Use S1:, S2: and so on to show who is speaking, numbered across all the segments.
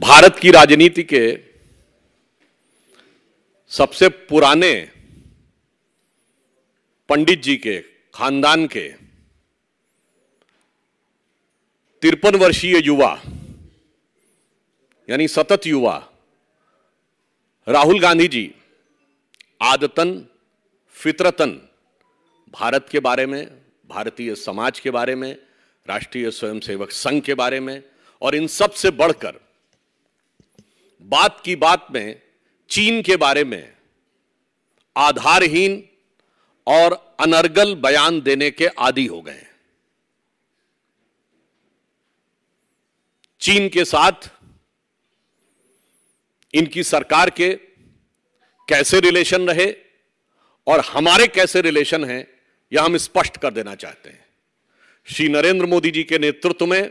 S1: भारत की राजनीति के सबसे पुराने पंडित जी के खानदान के तिरपन वर्षीय युवा यानी सतत युवा राहुल गांधी जी आदतन फितरतन भारत के बारे में भारतीय समाज के बारे में राष्ट्रीय स्वयंसेवक संघ के बारे में और इन सब से बढ़कर बात की बात में चीन के बारे में आधारहीन और अनर्गल बयान देने के आदि हो गए चीन के साथ इनकी सरकार के कैसे रिलेशन रहे और हमारे कैसे रिलेशन हैं यह हम स्पष्ट कर देना चाहते हैं श्री नरेंद्र मोदी जी के नेतृत्व में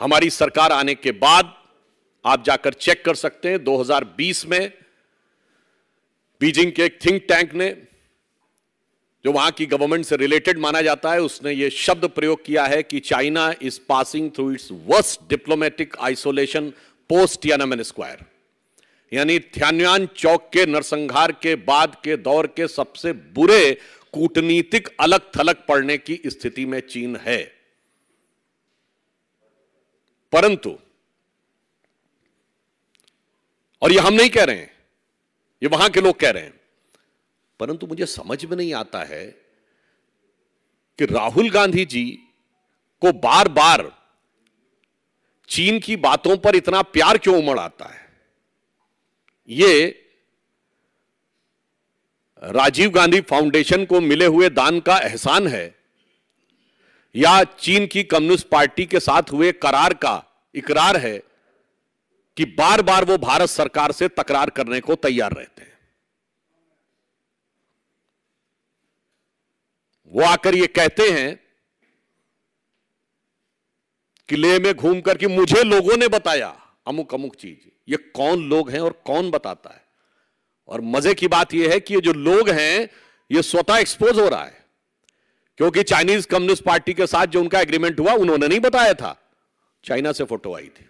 S1: हमारी सरकार आने के बाद आप जाकर चेक कर सकते हैं 2020 में बीजिंग के एक थिंक टैंक ने जो वहां की गवर्नमेंट से रिलेटेड माना जाता है उसने यह शब्द प्रयोग किया है कि China is passing through its worst diplomatic isolation post Tiananmen square यानी थ्यान्यान चौक के नरसंहार के बाद के दौर के सबसे बुरे कूटनीतिक अलग थलग पड़ने की स्थिति में चीन है परंतु और ये हम नहीं कह रहे हैं ये वहां के लोग कह रहे हैं परंतु मुझे समझ में नहीं आता है कि राहुल गांधी जी को बार बार चीन की बातों पर इतना प्यार क्यों उमड़ आता है ये राजीव गांधी फाउंडेशन को मिले हुए दान का एहसान है या चीन की कम्युनिस्ट पार्टी के साथ हुए करार का इकरार है कि बार बार वो भारत सरकार से तकरार करने को तैयार रहते हैं वो आकर ये कहते हैं कि ले में घूम करके मुझे लोगों ने बताया अमुक अमुक चीज ये कौन लोग हैं और कौन बताता है और मजे की बात यह है कि ये जो लोग हैं ये स्वतः एक्सपोज हो रहा है क्योंकि चाइनीज कम्युनिस्ट पार्टी के साथ जो उनका एग्रीमेंट हुआ उन्होंने नहीं बताया था चाइना से फोटो आई थी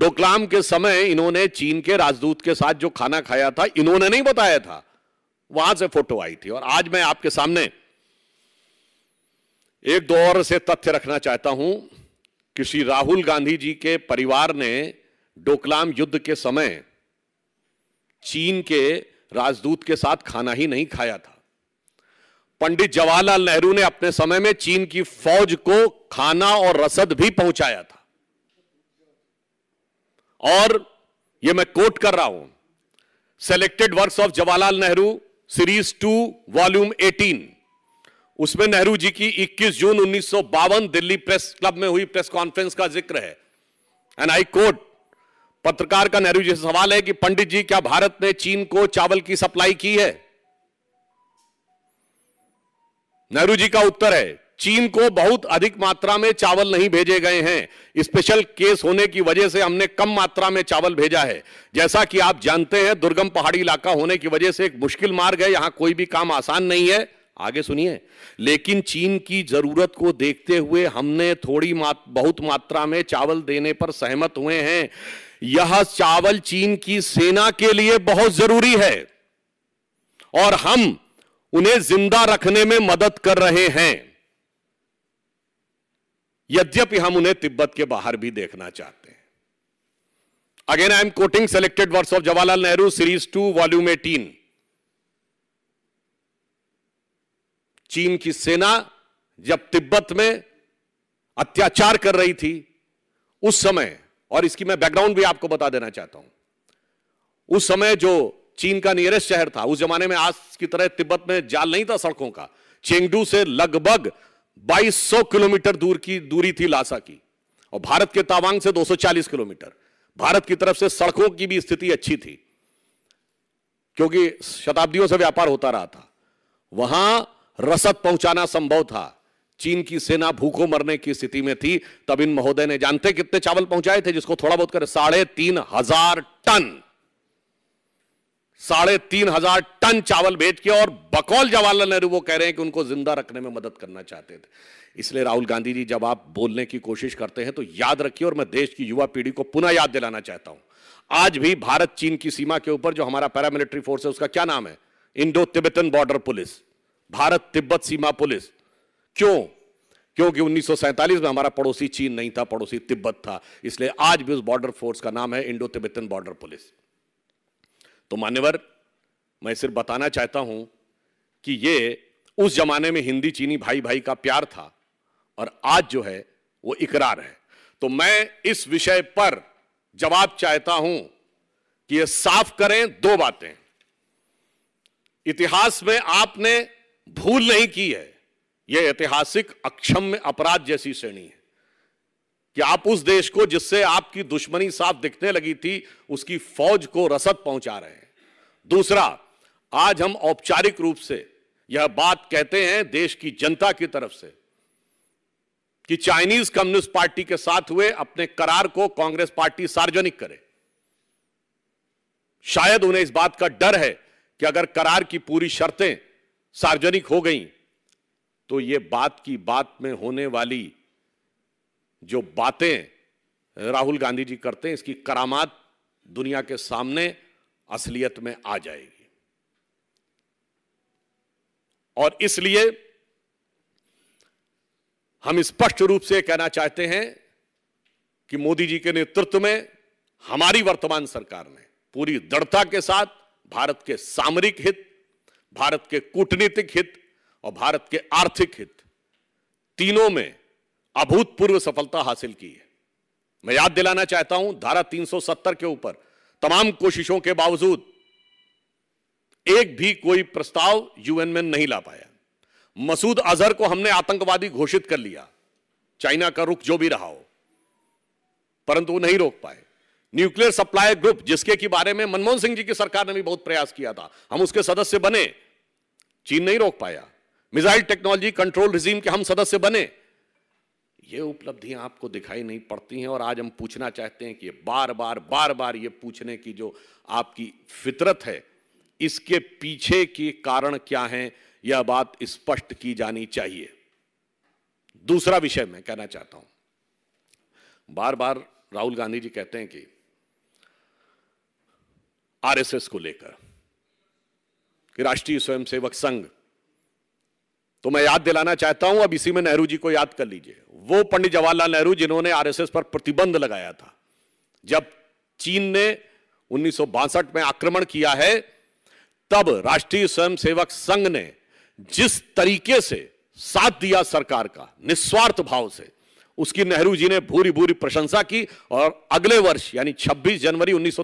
S1: डोकलाम के समय इन्होंने चीन के राजदूत के साथ जो खाना खाया था इन्होंने नहीं बताया था वहां से फोटो आई थी और आज मैं आपके सामने एक दो और से तथ्य रखना चाहता हूं कि श्री राहुल गांधी जी के परिवार ने डोकलाम युद्ध के समय चीन के राजदूत के साथ खाना ही नहीं खाया था पंडित जवाहरलाल नेहरू ने अपने समय में चीन की फौज को खाना और रसद भी पहुंचाया था और ये मैं कोट कर रहा हूं selected works of Jawaharlal Nehru series two volume 18 उसमें नेहरू जी की 21 जून उन्नीस दिल्ली प्रेस क्लब में हुई प्रेस कॉन्फ्रेंस का जिक्र है एंड आई कोट पत्रकार का नेहरू जी से सवाल है कि पंडित जी क्या भारत ने चीन को चावल की सप्लाई की है नेहरू जी का उत्तर है चीन को बहुत अधिक मात्रा में चावल नहीं भेजे गए हैं स्पेशल केस होने की वजह से हमने कम मात्रा में चावल भेजा है जैसा कि आप जानते हैं दुर्गम पहाड़ी इलाका होने की वजह से एक मुश्किल मार्ग है यहां कोई भी काम आसान नहीं है आगे सुनिए लेकिन चीन की जरूरत को देखते हुए हमने थोड़ी मात, बहुत मात्रा में चावल देने पर सहमत हुए हैं यह चावल चीन की सेना के लिए बहुत जरूरी है और हम उन्हें जिंदा रखने में मदद कर रहे हैं यद्यपि हम उन्हें तिब्बत के बाहर भी देखना चाहते हैं again I am quoting selected words of Jawaharlal Nehru series two volume eighteen चीन की सेना जब तिब्बत में अत्याचार कर रही थी उस समय और इसकी मैं बैकग्राउंड भी आपको बता देना चाहता हूं उस समय जो चीन का नियरेस्ट शहर था उस जमाने में आज की तरह तिब्बत में जाल नहीं था सड़कों का चेंगडू से लगभग 2200 किलोमीटर दूर की दूरी थी लासा की और भारत के तावांग से 240 किलोमीटर भारत की तरफ से सड़कों की भी स्थिति अच्छी थी क्योंकि शताब्दियों से व्यापार होता रहा था वहां रसद पहुंचाना संभव था चीन की सेना भूखों मरने की स्थिति में थी तब इन महोदय ने जानते कितने चावल पहुंचाए थे जिसको थोड़ा बहुत कर साढ़े तीन हजार टन साढ़े तीन हजार टन चावल भेज के और बकौल जवाहरलाल नेहरू वो कह रहे हैं कि उनको जिंदा रखने में मदद करना चाहते थे इसलिए राहुल गांधी जी जब आप बोलने की कोशिश करते हैं तो याद रखिए और मैं देश की युवा पीढ़ी को पुनः याद दिलाना चाहता हूं आज भी भारत चीन की सीमा के ऊपर जो हमारा पैरामिलिट्री फोर्स है उसका क्या नाम है Indo Tibetan border police Bharat Tibet सीमा पुलिस क्यों क्योंकि उन्नीस में हमारा पड़ोसी चीन नहीं था पड़ोसी तिब्बत था इसलिए आज भी उस बॉर्डर फोर्स का नाम है इंडो तिब्बतन बॉर्डर पुलिस तो मान्यवर मैं सिर्फ बताना चाहता हूं कि ये उस जमाने में हिंदी चीनी भाई भाई का प्यार था और आज जो है वो इकरार है तो मैं इस विषय पर जवाब चाहता हूं कि ये साफ करें दो बातें इतिहास में आपने भूल नहीं की है यह ऐतिहासिक अक्षम्य अपराध जैसी श्रेणी है कि आप उस देश को जिससे आपकी दुश्मनी साफ दिखने लगी थी उसकी फौज को रसद पहुंचा रहे हैं दूसरा आज हम औपचारिक रूप से यह बात कहते हैं देश की जनता की तरफ से कि चाइनीज कम्युनिस्ट पार्टी के साथ हुए अपने करार को कांग्रेस पार्टी सार्वजनिक करे शायद उन्हें इस बात का डर है कि अगर करार की पूरी शर्तें सार्वजनिक हो गई तो यह बात की बात में होने वाली जो बातें राहुल गांधी जी करते हैं इसकी करामात दुनिया के सामने असलियत में आ जाएगी और इसलिए हम स्पष्ट रूप से कहना चाहते हैं कि मोदी जी के नेतृत्व में हमारी वर्तमान सरकार ने पूरी दृढ़ता के साथ भारत के सामरिक हित भारत के कूटनीतिक हित और भारत के आर्थिक हित तीनों में अभूतपूर्व सफलता हासिल की है मैं याद दिलाना चाहता हूं धारा 370 के ऊपर तमाम कोशिशों के बावजूद एक भी कोई प्रस्ताव यूएन में नहीं ला पाया मसूद अजहर को हमने आतंकवादी घोषित कर लिया चाइना का रुख जो भी रहा हो परंतु नहीं रोक पाए न्यूक्लियर सप्लाई ग्रुप जिसके की बारे में मनमोहन सिंह जी की सरकार ने भी बहुत प्रयास किया था हम उसके सदस्य बने चीन नहीं रोक पाया मिसाइल टेक्नोलॉजी कंट्रोल रिजीम के हम सदस्य बने ये उपलब्धियां आपको दिखाई नहीं पड़ती हैं और आज हम पूछना चाहते हैं कि बार बार बार बार ये पूछने की जो आपकी फितरत है इसके पीछे के कारण क्या हैं यह बात स्पष्ट की जानी चाहिए दूसरा विषय मैं कहना चाहता हूं बार बार राहुल गांधी जी कहते हैं कि आरएसएस को लेकर कि राष्ट्रीय स्वयंसेवक संघ तो मैं याद दिलाना चाहता हूं अब इसी में नेहरू जी को याद कर लीजिए वो पंडित जवाहरलाल नेहरू जिन्होंने आरएसएस पर प्रतिबंध लगाया था जब चीन ने उन्नीस में आक्रमण किया है तब राष्ट्रीय स्वयंसेवक संघ ने जिस तरीके से साथ दिया सरकार का निस्वार्थ भाव से उसकी नेहरू जी ने भूरी भूरी प्रशंसा की और अगले वर्ष यानी 26 जनवरी उन्नीस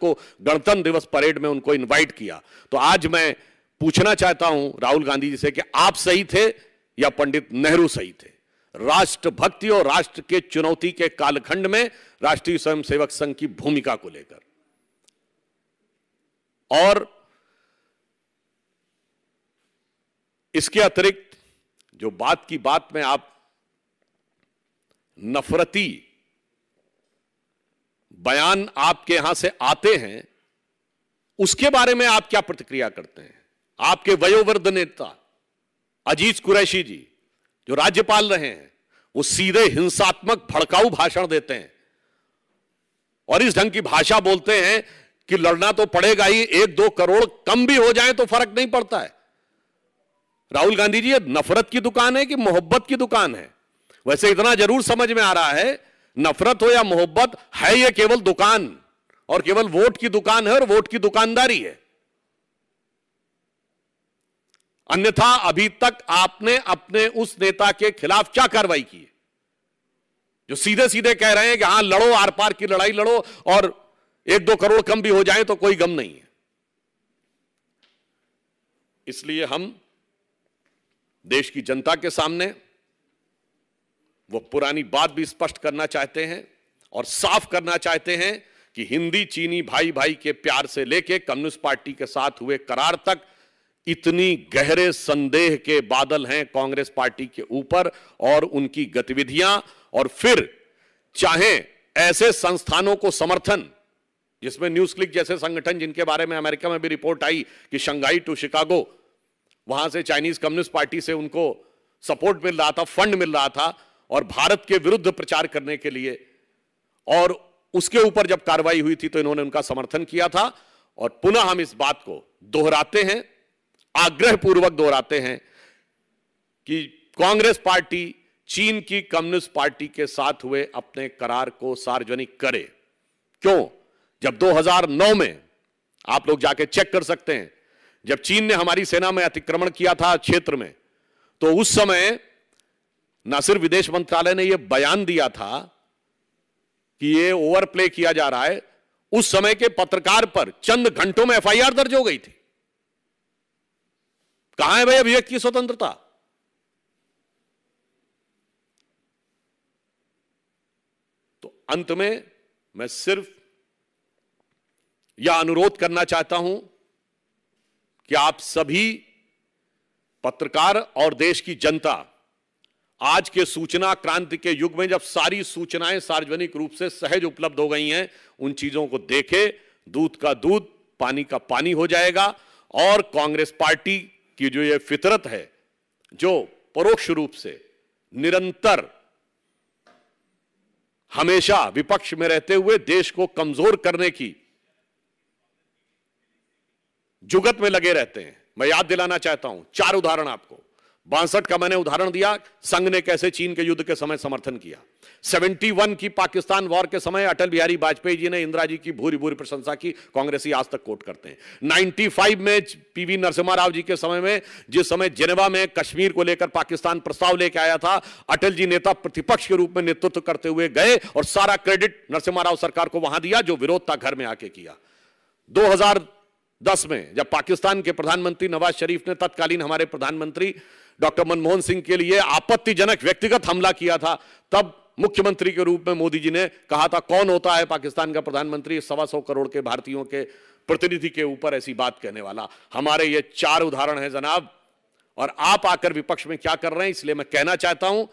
S1: को गणतंत्र दिवस परेड में उनको इनवाइट किया तो आज मैं पूछना चाहता हूं राहुल गांधी जी से कि आप सही थे या पंडित नेहरू सही थे राष्ट्रभक्ति और राष्ट्र के चुनौती के कालखंड में राष्ट्रीय स्वयंसेवक संघ की भूमिका को लेकर और इसके अतिरिक्त जो बात की बात में आप नफरती बयान आपके यहां से आते हैं उसके बारे में आप क्या प्रतिक्रिया करते हैं आपके वयोवर्ध नेता अजीज कुरैशी जी जो राज्यपाल रहे हैं वो सीधे हिंसात्मक भड़काऊ भाषण देते हैं और इस ढंग की भाषा बोलते हैं कि लड़ना तो पड़ेगा ही एक दो करोड़ कम भी हो जाए तो फर्क नहीं पड़ता है राहुल गांधी जी ये नफरत की दुकान है कि मोहब्बत की दुकान है वैसे इतना जरूर समझ में आ रहा है नफरत हो या मोहब्बत है ये केवल दुकान और केवल वोट की दुकान है और वोट की दुकानदारी है अन्यथा अभी तक आपने अपने उस नेता के खिलाफ क्या कार्रवाई की है जो सीधे सीधे कह रहे हैं कि हां लड़ो आर पार की लड़ाई लड़ो और एक दो करोड़ कम भी हो जाए तो कोई गम नहीं है इसलिए हम देश की जनता के सामने वो पुरानी बात भी स्पष्ट करना चाहते हैं और साफ करना चाहते हैं कि हिंदी चीनी भाई भाई के प्यार से लेके कम्युनिस्ट पार्टी के साथ हुए करार तक इतनी गहरे संदेह के बादल हैं कांग्रेस पार्टी के ऊपर और उनकी गतिविधियां और फिर चाहे ऐसे संस्थानों को समर्थन जिसमें न्यूज क्लिक जैसे संगठन जिनके बारे में अमेरिका में भी रिपोर्ट आई कि शंघाई टू शिकागो वहां से चाइनीज कम्युनिस्ट पार्टी से उनको सपोर्ट मिल रहा था फंड मिल रहा था और भारत के विरुद्ध प्रचार करने के लिए और उसके ऊपर जब कार्रवाई हुई थी तो इन्होंने उनका समर्थन किया था और पुनः हम इस बात को दोहराते हैं आग्रह पूर्वक दोहराते हैं कि कांग्रेस पार्टी चीन की कम्युनिस्ट पार्टी के साथ हुए अपने करार को सार्वजनिक करे क्यों जब 2009 में आप लोग जाके चेक कर सकते हैं जब चीन ने हमारी सेना में अतिक्रमण किया था क्षेत्र में तो उस समय न सिर्फ विदेश मंत्रालय ने यह बयान दिया था कि ये ओवरप्ले किया जा रहा है उस समय के पत्रकार पर चंद घंटों में एफआईआर दर्ज हो गई थी कहां है भाई अभिव्यक्ति की स्वतंत्रता तो अंत में मैं सिर्फ यह अनुरोध करना चाहता हूं कि आप सभी पत्रकार और देश की जनता आज के सूचना क्रांति के युग में जब सारी सूचनाएं सार्वजनिक रूप से सहज उपलब्ध हो गई हैं उन चीजों को देखे दूध का दूध पानी का पानी हो जाएगा और कांग्रेस पार्टी कि जो ये फितरत है जो परोक्ष रूप से निरंतर हमेशा विपक्ष में रहते हुए देश को कमजोर करने की जुगत में लगे रहते हैं मैं याद दिलाना चाहता हूं चार उदाहरण आपको बासठ का मैंने उदाहरण दिया संघ ने कैसे चीन के युद्ध के समय समर्थन किया 71 की पाकिस्तान वॉर के समय अटल बिहारी वाजपेयी जी ने इंदिरा जी की भूरी भूरी प्रशंसा की कांग्रेसी आज तक कोट करते हैं 95 में पीवी नरसिम्हा राव जी के समय में जिस समय जेनेवा में कश्मीर को लेकर पाकिस्तान प्रस्ताव लेके आया था अटल जी नेता प्रतिपक्ष के रूप में नेतृत्व करते हुए गए और सारा क्रेडिट नरसिम्हा राव सरकार को वहां दिया जो विरोध था घर में आके किया दस में जब पाकिस्तान के प्रधानमंत्री नवाज शरीफ ने तत्कालीन हमारे प्रधानमंत्री डॉक्टर मनमोहन सिंह के लिए आपत्तिजनक व्यक्तिगत हमला किया था तब मुख्यमंत्री के रूप में मोदी जी ने कहा था कौन होता है पाकिस्तान का प्रधानमंत्री सवा सौ करोड़ के भारतीयों के प्रतिनिधि के ऊपर ऐसी बात कहने वाला हमारे ये चार उदाहरण हैं जनाब और आप आकर विपक्ष में क्या कर रहे हैं इसलिए मैं कहना चाहता हूं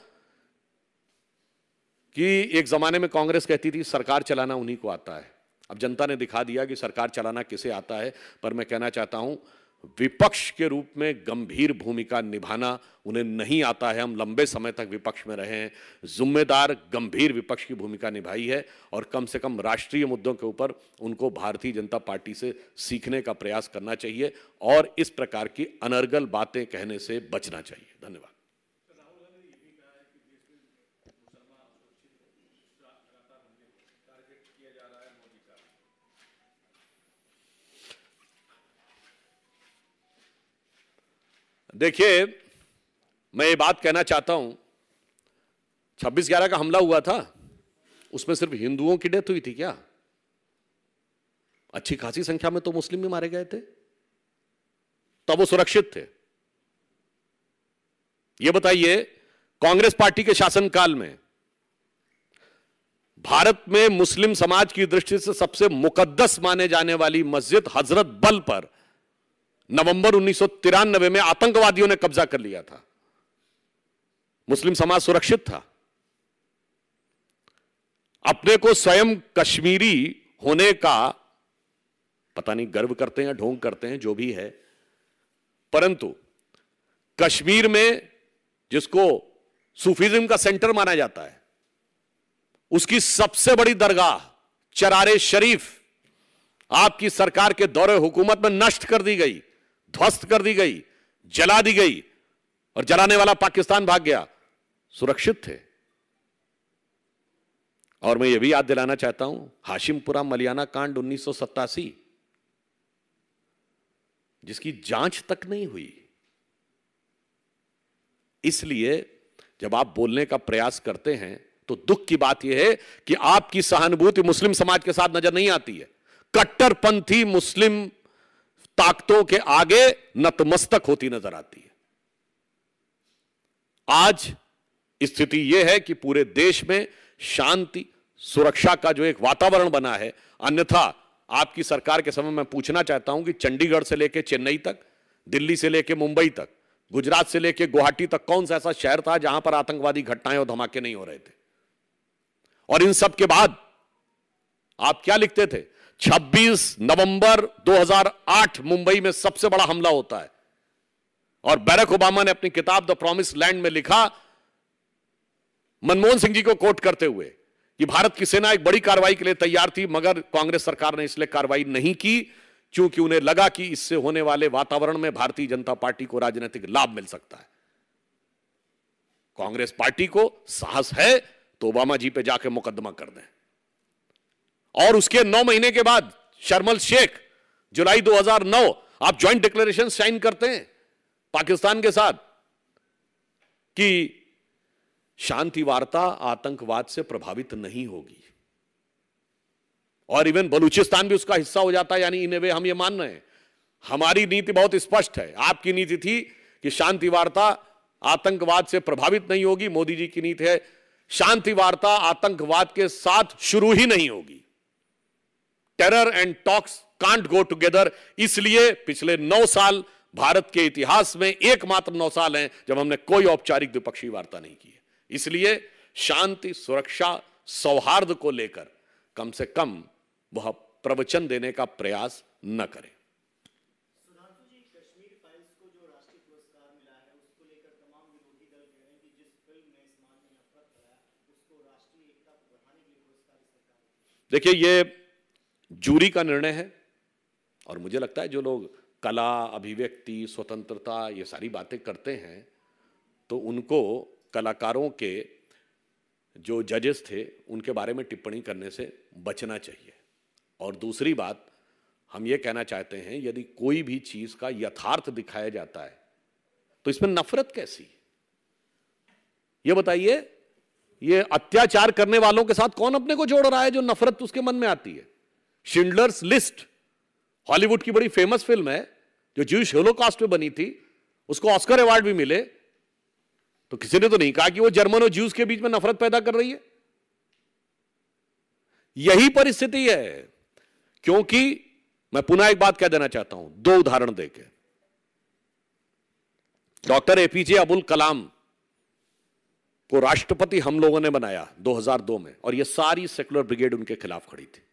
S1: कि एक जमाने में कांग्रेस कहती थी सरकार चलाना उन्हीं को आता है अब जनता ने दिखा दिया कि सरकार चलाना किसे आता है पर मैं कहना चाहता हूं विपक्ष के रूप में गंभीर भूमिका निभाना उन्हें नहीं आता है हम लंबे समय तक विपक्ष में रहे हैं जिम्मेदार गंभीर विपक्ष की भूमिका निभाई है और कम से कम राष्ट्रीय मुद्दों के ऊपर उनको भारतीय जनता पार्टी से सीखने का प्रयास करना चाहिए और इस प्रकार की अनर्गल बातें कहने से बचना चाहिए धन्यवाद देखिए मैं ये बात कहना चाहता हूं छब्बीस ग्यारह का हमला हुआ था उसमें सिर्फ हिंदुओं की डेथ हुई थी क्या अच्छी खासी संख्या में तो मुस्लिम भी मारे गए थे तब वो सुरक्षित थे ये बताइए कांग्रेस पार्टी के शासनकाल में भारत में मुस्लिम समाज की दृष्टि से सबसे मुकद्दस माने जाने वाली मस्जिद हजरत बल पर नवंबर उन्नीस में आतंकवादियों ने कब्जा कर लिया था मुस्लिम समाज सुरक्षित था अपने को स्वयं कश्मीरी होने का पता नहीं गर्व करते हैं ढोंग करते हैं जो भी है परंतु कश्मीर में जिसको सूफिज्म का सेंटर माना जाता है उसकी सबसे बड़ी दरगाह चरारे शरीफ आपकी सरकार के दौरे हुकूमत में नष्ट कर दी गई ध्वस्त कर दी गई जला दी गई और जलाने वाला पाकिस्तान भाग गया सुरक्षित थे और मैं यह भी याद दिलाना चाहता हूं हाशिमपुरा मलियाना कांड उन्नीस जिसकी जांच तक नहीं हुई इसलिए जब आप बोलने का प्रयास करते हैं तो दुख की बात यह है कि आपकी सहानुभूति मुस्लिम समाज के साथ नजर नहीं आती है कट्टरपंथी मुस्लिम ताकतों के आगे नतमस्तक होती नजर आती है आज स्थिति यह है कि पूरे देश में शांति सुरक्षा का जो एक वातावरण बना है अन्यथा आपकी सरकार के समय मैं पूछना चाहता हूं कि चंडीगढ़ से लेकर चेन्नई तक दिल्ली से लेकर मुंबई तक गुजरात से लेकर गुवाहाटी तक कौन सा ऐसा शहर था जहां पर आतंकवादी घटनाएं और धमाके नहीं हो रहे थे और इन सब के बाद आप क्या लिखते थे 26 नवंबर 2008 मुंबई में सबसे बड़ा हमला होता है और बैरक ओबामा ने अपनी किताब द प्रॉमिस लैंड में लिखा मनमोहन सिंह जी को कोट करते हुए कि भारत की सेना एक बड़ी कार्रवाई के लिए तैयार थी मगर कांग्रेस सरकार ने इसलिए कार्रवाई नहीं की क्योंकि उन्हें लगा कि इससे होने वाले वातावरण में भारतीय जनता पार्टी को राजनीतिक लाभ मिल सकता है कांग्रेस पार्टी को साहस है तो ओबामा जी पे जाके मुकदमा कर दें और उसके नौ महीने के बाद शर्मल शेख जुलाई 2009 आप ज्वाइंट डिक्लेरेशन साइन करते हैं पाकिस्तान के साथ कि शांति वार्ता आतंकवाद से प्रभावित नहीं होगी और इवन बलूचिस्तान भी उसका हिस्सा हो जाता है यानी इन वे हम ये मान रहे हैं हमारी नीति बहुत स्पष्ट है आपकी नीति थी कि शांति वार्ता आतंकवाद से प्रभावित नहीं होगी मोदी जी की नीति है शांति वार्ता आतंकवाद के साथ शुरू ही नहीं होगी terror and talks can't go together इसलिए पिछले नौ साल भारत के इतिहास में एकमात्र नौ साल हैं जब हमने कोई औपचारिक द्विपक्षीय वार्ता नहीं की है इसलिए शांति सुरक्षा सौहार्द को लेकर कम से कम वह प्रवचन देने का प्रयास न करें देखिए ये जूरी का निर्णय है और मुझे लगता है जो लोग कला अभिव्यक्ति स्वतंत्रता ये सारी बातें करते हैं तो उनको कलाकारों के जो जजेस थे उनके बारे में टिप्पणी करने से बचना चाहिए और दूसरी बात हम ये कहना चाहते हैं यदि कोई भी चीज़ का यथार्थ दिखाया जाता है तो इसमें नफरत कैसी ये बताइए ये अत्याचार करने वालों के साथ कौन अपने को जोड़ रहा है जो नफरत उसके मन में आती है शिंडलर्स लिस्ट हॉलीवुड की बड़ी फेमस फिल्म है जो जूश होलोकास्ट में बनी थी उसको ऑस्कर अवार्ड भी मिले तो किसी ने तो नहीं कहा कि वो जर्मन और ज्यूस के बीच में नफरत पैदा कर रही है यही परिस्थिति है क्योंकि मैं पुनः एक बात कह देना चाहता हूं दो उदाहरण देके डॉक्टर एपीजे अबुल कलाम को राष्ट्रपति हम लोगों ने बनाया 2002 में और यह सारी सेकुलर ब्रिगेड उनके खिलाफ खड़ी थी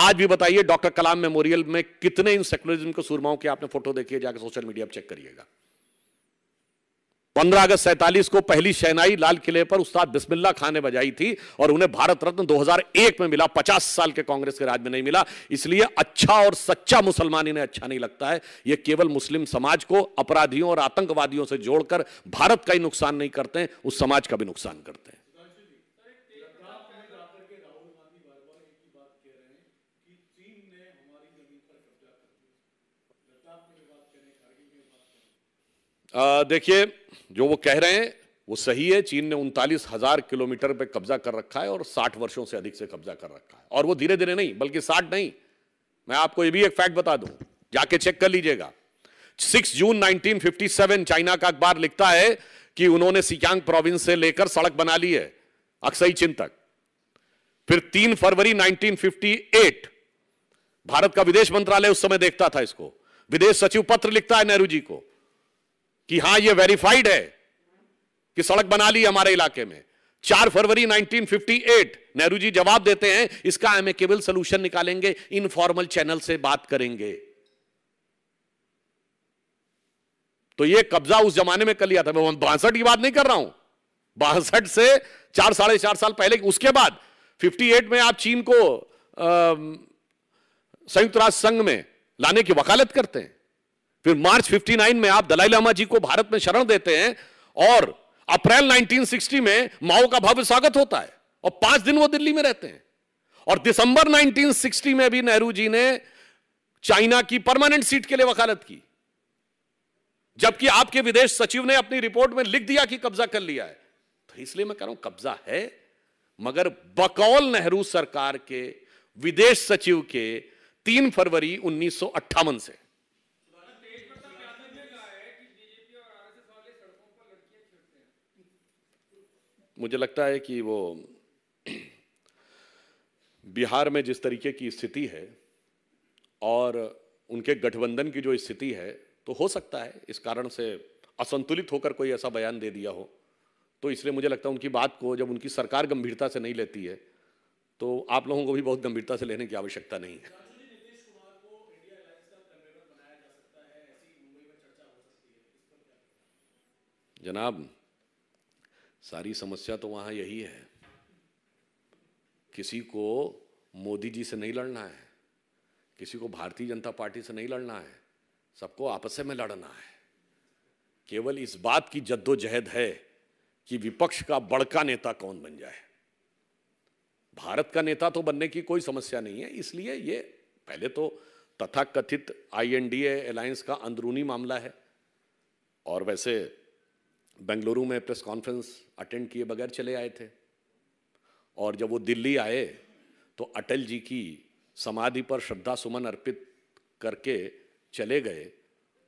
S1: आज भी बताइए डॉक्टर कलाम मेमोरियल में कितने इन सेकुलरिज्म के सुरमाओं के आपने फोटो देखी है जाकर सोशल मीडिया पर चेक करिएगा पंद्रह अगस्त सैतालीस को पहली शहनाई लाल किले पर उस्ताद बिस्मिल्ला खान ने बजाई थी और उन्हें भारत रत्न 2001 में मिला 50 साल के कांग्रेस के राज में नहीं मिला इसलिए अच्छा और सच्चा मुसलमान इन्हें अच्छा नहीं लगता है ये केवल मुस्लिम समाज को अपराधियों और आतंकवादियों से जोड़कर भारत का ही नुकसान नहीं करते उस समाज का भी नुकसान करते देखिए जो वो कह रहे हैं वो सही है चीन ने उनतालीस हजार किलोमीटर पे कब्जा कर रखा है और साठ वर्षों से अधिक से कब्जा कर रखा है और वो धीरे धीरे नहीं बल्कि साठ नहीं मैं आपको ये भी एक फैक्ट बता दूं जाके चेक कर लीजिएगा 6 जून 1957 चाइना का अखबार लिखता है कि उन्होंने सिकांग प्रोविंस से लेकर सड़क बना ली है अक्सई चिन तक फिर तीन फरवरी नाइनटीन भारत का विदेश मंत्रालय उस समय देखता था इसको विदेश सचिव पत्र लिखता है नेहरू जी को कि हां यह वेरीफाइड है कि सड़क बना ली हमारे इलाके में चार फरवरी 1958 नेहरू जी जवाब देते हैं इसका हम केवल सोल्यूशन निकालेंगे इनफॉर्मल चैनल से बात करेंगे तो ये कब्जा उस जमाने में कर लिया था मैं बासठ की बात नहीं कर रहा हूं बासठ से चार साढ़े चार साल पहले उसके बाद 58 में आप चीन को संयुक्त राष्ट्र संघ में लाने की वकालत करते हैं फिर मार्च 59 में आप दलाई लामा जी को भारत में शरण देते हैं और अप्रैल 1960 में माओ का भव्य स्वागत होता है और पांच दिन वो दिल्ली में रहते हैं और दिसंबर 1960 में भी नेहरू जी ने चाइना की परमानेंट सीट के लिए वकालत की जबकि आपके विदेश सचिव ने अपनी रिपोर्ट में लिख दिया कि कब्जा कर लिया है तो इसलिए मैं कह रहा हूं कब्जा है मगर बकौल नेहरू सरकार के विदेश सचिव के तीन फरवरी उन्नीस से मुझे लगता है कि वो बिहार में जिस तरीके की स्थिति है और उनके गठबंधन की जो स्थिति है तो हो सकता है इस कारण से असंतुलित होकर कोई ऐसा बयान दे दिया हो तो इसलिए मुझे लगता है उनकी बात को जब उनकी सरकार गंभीरता से नहीं लेती है तो आप लोगों को भी बहुत गंभीरता से लेने की आवश्यकता नहीं है जनाब सारी समस्या तो वहाँ यही है किसी को मोदी जी से नहीं लड़ना है किसी को भारतीय जनता पार्टी से नहीं लड़ना है सबको आपस में लड़ना है केवल इस बात की जद्दोजहद है कि विपक्ष का बड़का नेता कौन बन जाए भारत का नेता तो बनने की कोई समस्या नहीं है इसलिए ये पहले तो तथाकथित आईएनडीए अलायंस का अंदरूनी मामला है और वैसे बेंगलुरु में प्रेस कॉन्फ्रेंस अटेंड किए बगैर चले आए थे और जब वो दिल्ली आए तो अटल जी की समाधि पर श्रद्धा सुमन अर्पित करके चले गए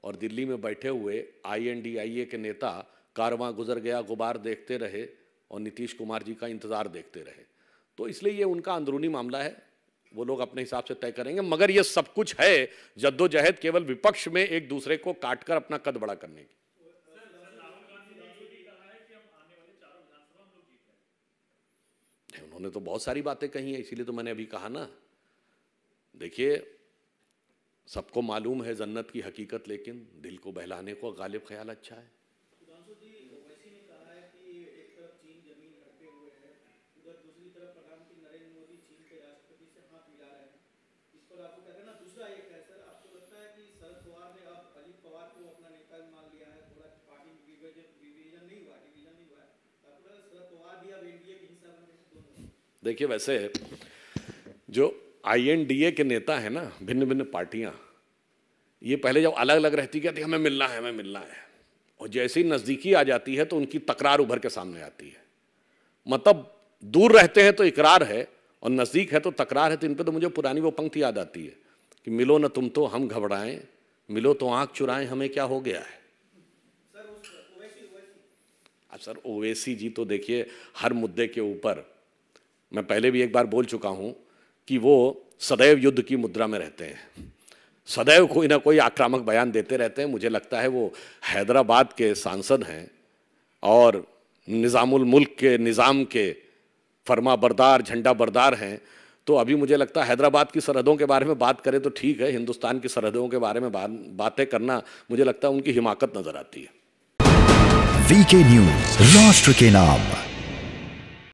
S1: और दिल्ली में बैठे हुए आईएनडीआईए के नेता कारवां गुजर गया गुबार देखते रहे और नीतीश कुमार जी का इंतज़ार देखते रहे तो इसलिए ये उनका अंदरूनी मामला है वो लोग अपने हिसाब से तय करेंगे मगर ये सब कुछ है जद्दोजहद केवल विपक्ष में एक दूसरे को काटकर अपना कद बड़ा करने की उन्होंने तो बहुत सारी बातें कही हैं इसीलिए तो मैंने अभी कहा ना देखिए सबको मालूम है जन्नत की हकीकत लेकिन दिल को बहलाने को गालिब ख्याल अच्छा है देखिए वैसे जो आईएनडीए के नेता है ना भिन्न भिन्न पार्टियां ये पहले जब अलग अलग रहती क्या थी हमें मिलना है हमें मिलना है और जैसे ही नज़दीकी आ जाती है तो उनकी तकरार उभर के सामने आती है मतलब दूर रहते हैं तो इकरार है और नज़दीक है तो तकरार है तो इन पर तो मुझे पुरानी वो पंक्ति याद आती है कि मिलो ना तुम तो हम घबराएं मिलो तो आंख चुराएं हमें क्या हो गया है अब सर ओवैसी जी तो देखिए हर मुद्दे के ऊपर मैं पहले भी एक बार बोल चुका हूँ कि वो सदैव युद्ध की मुद्रा में रहते हैं सदैव कोई ना कोई आक्रामक बयान देते रहते हैं मुझे लगता है वो हैदराबाद के सांसद हैं और निज़ामुल मुल्क के निज़ाम के फर्मा बरदार झंडा बरदार हैं तो अभी मुझे लगता है हैदराबाद की सरहदों के बारे में बात करें तो ठीक है हिंदुस्तान की सरहदों के बारे में बात बातें करना मुझे लगता है उनकी हिमाकत नज़र आती है वीके न्यूज़ राष्ट्र के नाम